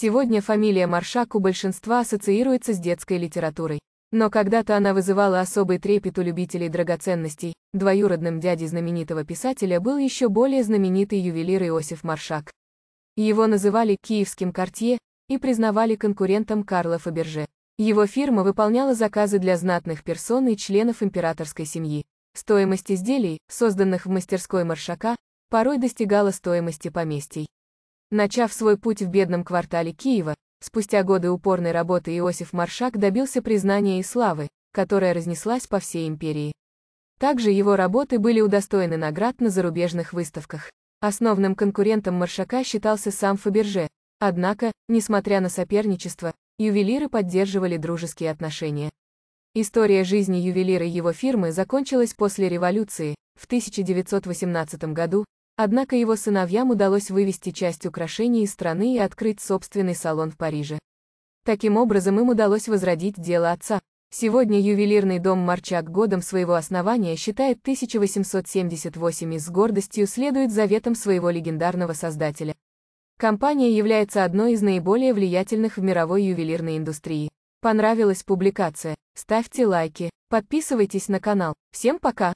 Сегодня фамилия Маршак у большинства ассоциируется с детской литературой. Но когда-то она вызывала особый трепет у любителей драгоценностей. Двоюродным дядей знаменитого писателя был еще более знаменитый ювелир Иосиф Маршак. Его называли «киевским кортье» и признавали конкурентом Карла Фаберже. Его фирма выполняла заказы для знатных персон и членов императорской семьи. Стоимость изделий, созданных в мастерской Маршака, порой достигала стоимости поместий. Начав свой путь в бедном квартале Киева, спустя годы упорной работы Иосиф Маршак добился признания и славы, которая разнеслась по всей империи. Также его работы были удостоены наград на зарубежных выставках. Основным конкурентом Маршака считался сам Фаберже, однако, несмотря на соперничество, ювелиры поддерживали дружеские отношения. История жизни ювелира его фирмы закончилась после революции, в 1918 году, Однако его сыновьям удалось вывести часть украшений из страны и открыть собственный салон в Париже. Таким образом им удалось возродить дело отца. Сегодня ювелирный дом Марчак годом своего основания считает 1878 и с гордостью следует заветам своего легендарного создателя. Компания является одной из наиболее влиятельных в мировой ювелирной индустрии. Понравилась публикация? Ставьте лайки, подписывайтесь на канал. Всем пока!